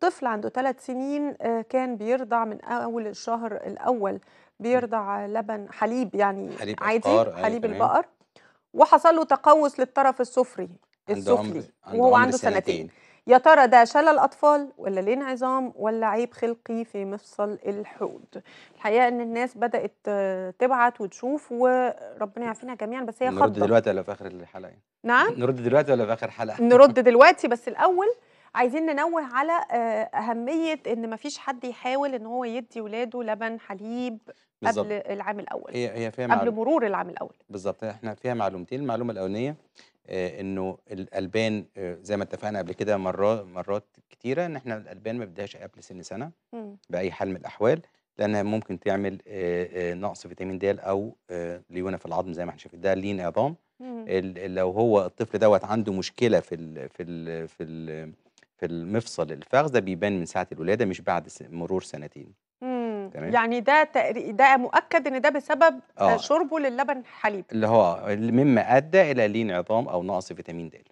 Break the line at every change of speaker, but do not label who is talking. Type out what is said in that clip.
طفل عنده ثلاث سنين آه، كان بيرضع من اول الشهر الاول بيرضع لبن حليب يعني حليب عادي أفكار. أيوة، حليب أيه البقر وحصل له تقوس للطرف السفري السفلي وهو عنده سنتين. سنتين يا ترى ده شلل اطفال ولا ليه عظام ولا عيب خلقي في مفصل الحوض الحقيقه ان الناس بدات آه، تبعت وتشوف وربنا يعافينا جميعا بس هي خطه نرد دلوقتي
ولا في اخر الحلقه نعم نرد دلوقتي ولا في اخر حلقه نرد
دلوقتي بس الاول عايزين ننوه على آه، اهميه ان ما فيش حد يحاول ان هو يدي ولاده لبن حليب بالزبط. قبل العام الاول
هي هي فيها قبل معلوم.
مرور العام الاول
بالظبط احنا فيها معلومتين المعلومه الاولانيه آه، انه الالبان آه، زي ما اتفقنا قبل كده مرات مرات كتيره ان احنا الالبان ما بدهاش قبل سن سنه باي حال من الاحوال لانها ممكن تعمل نقص فيتامين د او ليونه في العظم زي ما احنا شايفين ده لين عظام لو هو الطفل دوت عنده مشكله في الـ في الـ في الـ في المفصل الفخذ ده بيبان من ساعه الولاده مش بعد مرور سنتين
تمام يعني ده تقري... ده مؤكد ان ده بسبب آه. شربه للبن حليب
اللي هو مما ادى الى لين عظام او نقص فيتامين د